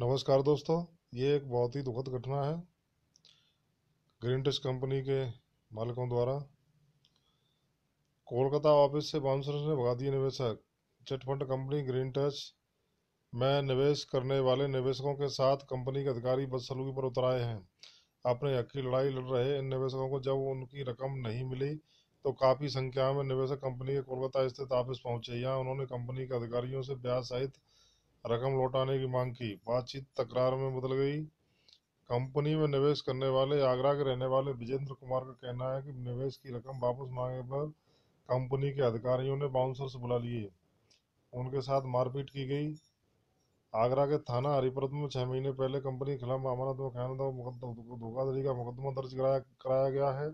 नमस्कार दोस्तों ये एक बहुत ही दुखद घटना है ग्रीन टच कंपनी के मालिकों द्वारा कोलकाता ऑफिस से बाउंसर्स ने भगा दिए निवेशक चिटफंड कंपनी ग्रीन टच में निवेश करने वाले निवेशकों के साथ कंपनी के अधिकारी बदसलूकी पर उतर आए हैं अपने हक की लड़ाई लड़ रहे इन निवेशकों को जब उनकी रकम नहीं मिली तो काफ़ी संख्या में निवेशक कंपनी के कोलकाता स्थित ऑफिस पहुंचे यहाँ उन्होंने कंपनी के अधिकारियों से ब्याज सहित रकम लौटाने की मांग की बातचीत तकरार में बदल गई कंपनी में निवेश करने वाले आगरा के रहने वाले विजेंद्र कुमार का कहना है कि निवेश की रकम वापस मांगने पर कंपनी के अधिकारियों ने बाउंसर्स बुला लिए उनके साथ मारपीट की गई आगरा के थाना हरिपुरत में छह महीने पहले कंपनी के खिलाफ अमानत में खयानत धोखाधड़ी का मुकदमा दर्ज कराया कराया गया है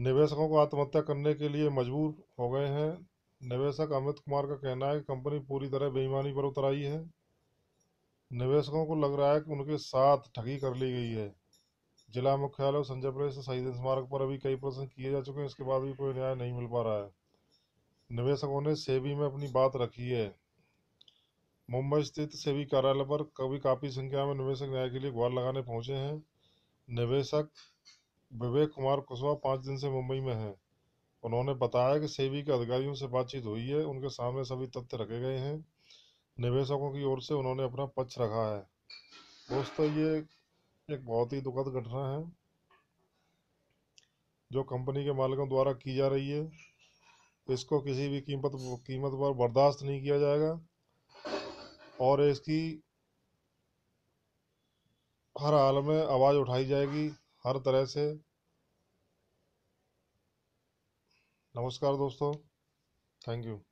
निवेशकों को आत्महत्या करने के लिए मजबूर हो गए हैं निवेशक अमित कुमार का कहना है कि कंपनी पूरी तरह बेईमानी पर उतर आई है निवेशकों को लग रहा है कि उनके साथ ठगी कर ली गई है जिला मुख्यालय संजय प्रेस शहीद स्मारक पर अभी कई प्रश्न किए जा चुके हैं इसके बाद भी कोई न्याय नहीं मिल पा रहा है निवेशकों ने सेबी में अपनी बात रखी है मुंबई स्थित सेबी कार्यालय पर कभी काफी संख्या में निवेशक न्याय के लिए गुहार लगाने पहुंचे हैं निवेशक विवेक कुमार कुशवाहा पाँच दिन से मुंबई में हैं उन्होंने बताया कि सेबी के अधिकारियों से बातचीत हुई है उनके सामने सभी तथ्य रखे गए हैं निवेशकों की ओर से उन्होंने अपना पक्ष रखा है दोस्तों ये एक बहुत ही दुखद घटना है जो कंपनी के मालिकों द्वारा की जा रही है इसको किसी भी कीमत कीमत पर बर्दाश्त नहीं किया जाएगा और इसकी हर हाल में आवाज़ उठाई जाएगी हर तरह से नमस्कार दोस्तों थैंक यू